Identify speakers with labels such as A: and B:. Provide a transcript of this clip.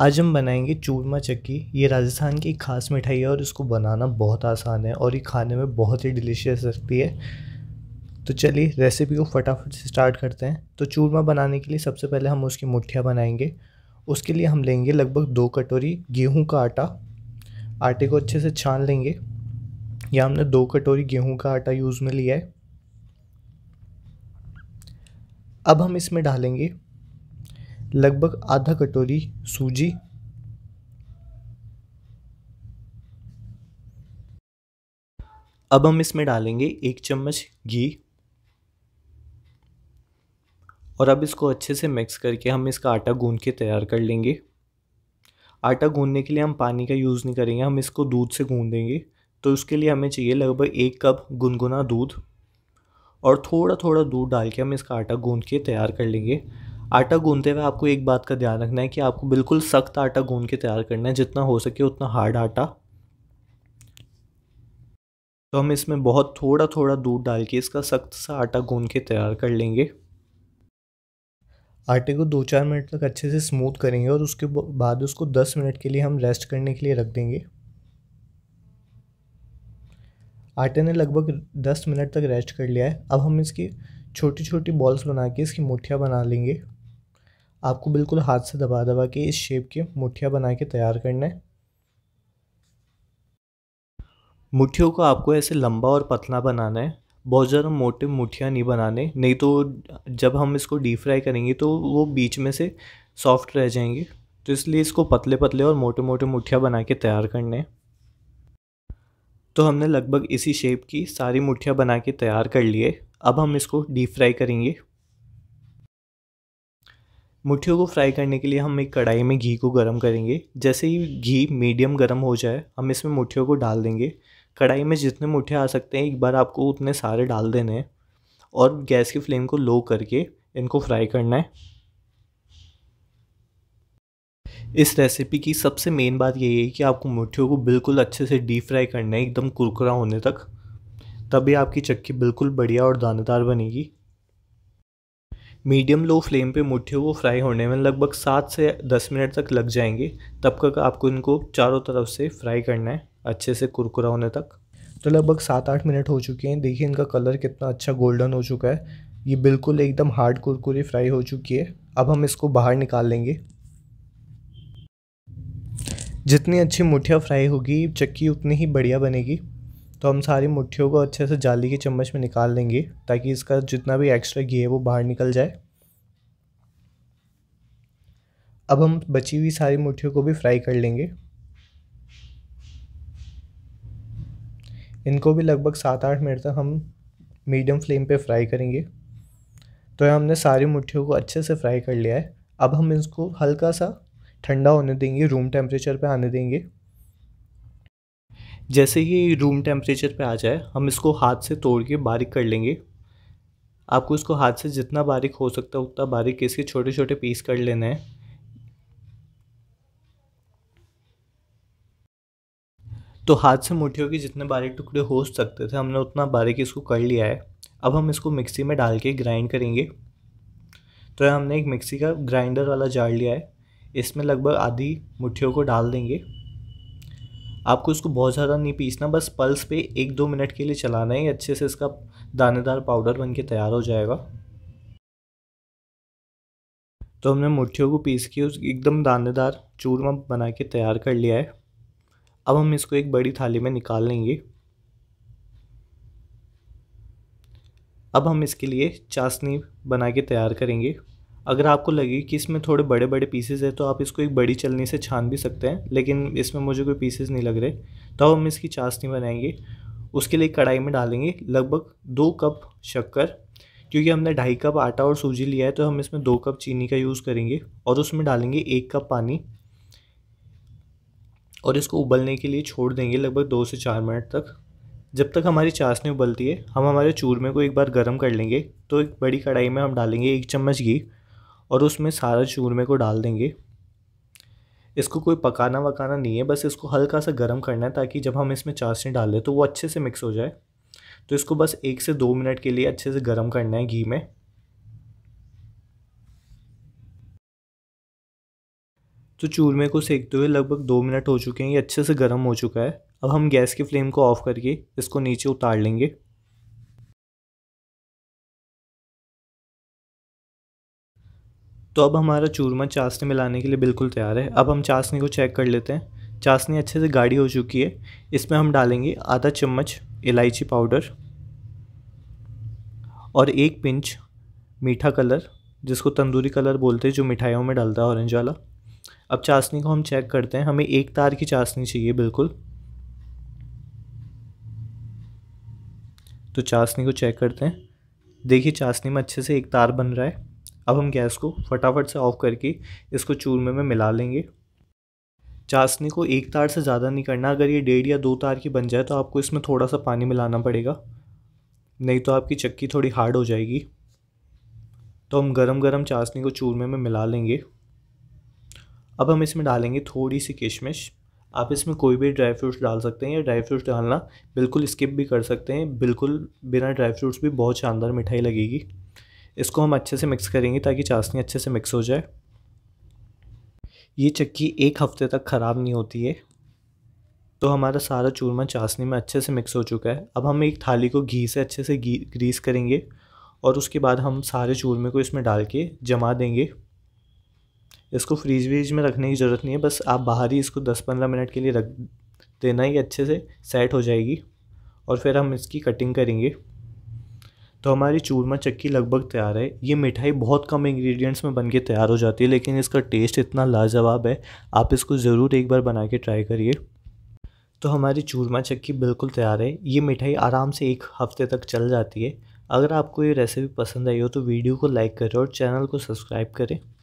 A: आज हम बनाएंगे चूरमा चक्की ये राजस्थान की खास मिठाई है और इसको बनाना बहुत आसान है और ये खाने में बहुत ही डिलीशियस लगती है तो चलिए रेसिपी को फटाफट से स्टार्ट करते हैं तो चूरमा बनाने के लिए सबसे पहले हम उसकी मुठिया बनाएंगे उसके लिए हम लेंगे लगभग दो कटोरी गेहूं का आटा आटे को अच्छे से छान लेंगे या हमने दो कटोरी गेहूं का आटा यूज़ में लिया है अब हम इसमें डालेंगे लगभग आधा कटोरी सूजी अब हम इसमें डालेंगे एक चम्मच घी और अब इसको अच्छे से मिक्स करके हम इसका आटा गूंद के तैयार कर लेंगे आटा गूंदने के लिए हम पानी का यूज़ नहीं करेंगे हम इसको दूध से गूंदेंगे तो उसके लिए हमें चाहिए लगभग एक कप गुनगुना दूध और थोड़ा थोड़ा दूध डाल के हम इसका आटा गूंद के तैयार कर लेंगे आटा गूंदते हुए आपको एक बात का ध्यान रखना है कि आपको बिल्कुल सख्त आटा गूंद के तैयार करना है जितना हो सके उतना हार्ड आटा तो हम इसमें बहुत थोड़ा थोड़ा दूध डाल के इसका सख्त सा आटा गूंद के तैयार कर लेंगे आटे को दो चार मिनट तक अच्छे से स्मूथ करेंगे और उसके बाद उसको दस मिनट के लिए हम रेस्ट करने के लिए रख देंगे आटे ने लगभग दस मिनट तक रेस्ट कर लिया है अब हम इसकी छोटी छोटी बॉल्स बना के इसकी मुठिया बना लेंगे आपको बिल्कुल हाथ से दबा दबा के इस शेप के मुठिया बना के तैयार करना है मुठियों को आपको ऐसे लंबा और पतला बनाना है बहुत ज़्यादा मोटे मुठियाँ नहीं बनाने नहीं तो जब हम इसको डीप फ्राई करेंगे तो वो बीच में से सॉफ्ट रह जाएंगे तो इसलिए इसको पतले पतले और मोटे मोटे मुठियाँ बना के तैयार करने तो हमने लगभग इसी शेप की सारी मुठियाँ बना के तैयार कर लिए अब हम इसको डीप फ्राई करेंगे मुठियों को फ्राई करने के लिए हम एक कढ़ाई में घी को गर्म करेंगे जैसे ही घी मीडियम गर्म हो जाए हम इसमें मुठियों को डाल देंगे कढ़ाई में जितने मुठे आ सकते हैं एक बार आपको उतने सारे डाल देने हैं और गैस की फ्लेम को लो करके इनको फ्राई करना है इस रेसिपी की सबसे मेन बात यही है कि आपको मुठियों को बिल्कुल अच्छे से डीप फ्राई करना है एकदम कुरकुरा होने तक तभी आपकी चक्की बिल्कुल बढ़िया और दानेदार बनेगी मीडियम लो फ्लेम पे मुट्ठी को फ्राई होने में लगभग सात से दस मिनट तक लग जाएंगे तब तक आपको इनको चारों तरफ से फ्राई करना है अच्छे से कुरकुरा होने तक तो लगभग सात आठ मिनट हो चुके हैं देखिए इनका कलर कितना अच्छा गोल्डन हो चुका है ये बिल्कुल एकदम हार्ड कुरकुरे फ्राई हो चुकी है अब हम इसको बाहर निकाल लेंगे जितनी अच्छी मुठिया फ्राई होगी चक्की उतनी ही बढ़िया बनेगी तो हम सारी मुठ्ठियों को अच्छे से जाली के चम्मच में निकाल लेंगे ताकि इसका जितना भी एक्स्ट्रा घी है वो बाहर निकल जाए अब हम बची हुई सारी मुठ्ठियों को भी फ्राई कर लेंगे इनको भी लगभग सात आठ मिनट तक हम मीडियम फ्लेम पे फ्राई करेंगे तो हमने सारी मुठ्ठियों को अच्छे से फ्राई कर लिया है अब हम इसको हल्का सा ठंडा होने देंगे रूम टेम्परेचर पे आने देंगे जैसे ही रूम टेम्परेचर पे आ जाए हम इसको हाथ से तोड़ के बारीक कर लेंगे आपको इसको हाथ से जितना बारीक हो सकता है उतना बारीक इसके छोटे छोटे पीस कर लेना है तो हाथ से मुठियों के जितने बारीक टुकड़े हो सकते थे हमने उतना बारीक इसको कर लिया है अब हम इसको मिक्सी में डाल के ग्राइंड करेंगे तो हमने एक मिक्सी का ग्राइंडर वाला जार लिया है इसमें लगभग आधी मुठियों को डाल देंगे आपको इसको बहुत ज़्यादा नहीं पीसना बस पल्स पे एक दो मिनट के लिए चलाना है अच्छे से इसका दानेदार पाउडर बन के तैयार हो जाएगा तो हमने मुठ्ठियों को पीस के उस एकदम दानेदार चूरमा बना के तैयार कर लिया है अब हम इसको एक बड़ी थाली में निकाल लेंगे अब हम इसके लिए चाशनी बना के तैयार करेंगे अगर आपको लगे कि इसमें थोड़े बड़े बड़े पीसेज है तो आप इसको एक बड़ी चलनी से छान भी सकते हैं लेकिन इसमें मुझे कोई पीसेज नहीं लग रहे तो हम इसकी चाशनी बनाएंगे उसके लिए कढ़ाई में डालेंगे लगभग दो कप शक्कर क्योंकि हमने ढाई कप आटा और सूजी लिया है तो हम इसमें दो कप चीनी का यूज़ करेंगे और उसमें डालेंगे एक कप पानी और इसको उबलने के लिए छोड़ देंगे लगभग दो से चार मिनट तक जब तक हमारी चाशनी उबलती है हम हमारे चूरमे को एक बार गर्म कर लेंगे तो एक बड़ी कढ़ाई में हम डालेंगे एक चम्मच घी और उसमें सारा चूरमे को डाल देंगे इसको कोई पकाना वकाना नहीं है बस इसको हल्का सा गर्म करना है ताकि जब हम इसमें चाशनी डालें तो वो अच्छे से मिक्स हो जाए तो इसको बस एक से दो मिनट के लिए अच्छे से गर्म करना है घी में तो चूरमे को सेकते हुए लगभग दो मिनट हो चुके हैं ये अच्छे से गर्म हो चुका है अब हम गैस की फ्लेम को ऑफ़ करके इसको नीचे उतार लेंगे तो अब हमारा चूरमा चाशनी में लाने के लिए बिल्कुल तैयार है अब हम चाशनी को चेक कर लेते हैं चाशनी अच्छे से गाढ़ी हो चुकी है इसमें हम डालेंगे आधा चम्मच इलायची पाउडर और एक पिंच मीठा कलर जिसको तंदूरी कलर बोलते हैं जो मिठाइयों में डालता है ऑरेंज वाला अब चाशनी को हम चेक करते हैं हमें एक तार की चाशनी चाहिए बिल्कुल तो चाशनी को चेक करते हैं देखिए चाशनी में अच्छे से एक तार बन रहा है अब हम गैस को फटाफट से ऑफ़ करके इसको चूरमे में मिला लेंगे चाशनी को एक तार से ज़्यादा नहीं करना अगर ये डेढ़ या दो तार की बन जाए तो आपको इसमें थोड़ा सा पानी मिलाना पड़ेगा नहीं तो आपकी चक्की थोड़ी हार्ड हो जाएगी तो हम गरम गरम चाशनी को चूरमे में मिला लेंगे अब हम इसमें डालेंगे थोड़ी सी किशमिश आप इसमें कोई भी ड्राई फ्रूट्स डाल सकते हैं या ड्राई फ्रूट्स डालना बिल्कुल स्किप भी कर सकते हैं बिल्कुल बिना ड्राई फ्रूट्स भी बहुत शानदार मिठाई लगेगी इसको हम अच्छे से मिक्स करेंगे ताकि चाशनी अच्छे से मिक्स हो जाए ये चक्की एक हफ्ते तक ख़राब नहीं होती है तो हमारा सारा चूरमा चाशनी में अच्छे से मिक्स हो चुका है अब हम एक थाली को घी से अच्छे से ग्रीस करेंगे और उसके बाद हम सारे चूरमे को इसमें डाल के जमा देंगे इसको फ्रीज व्रीज में रखने की ज़रूरत नहीं है बस आप बाहर ही इसको दस पंद्रह मिनट के लिए रख देना ही अच्छे से सेट हो जाएगी और फिर हम इसकी कटिंग करेंगे तो हमारी चूरमा चक्की लगभग तैयार है ये मिठाई बहुत कम इंग्रेडिएंट्स में बन के तैयार हो जाती है लेकिन इसका टेस्ट इतना लाजवाब है आप इसको ज़रूर एक बार बना के ट्राई करिए तो हमारी चूरमा चक्की बिल्कुल तैयार है ये मिठाई आराम से एक हफ्ते तक चल जाती है अगर आपको ये रेसिपी पसंद आई हो तो वीडियो को लाइक करें और चैनल को सब्सक्राइब करें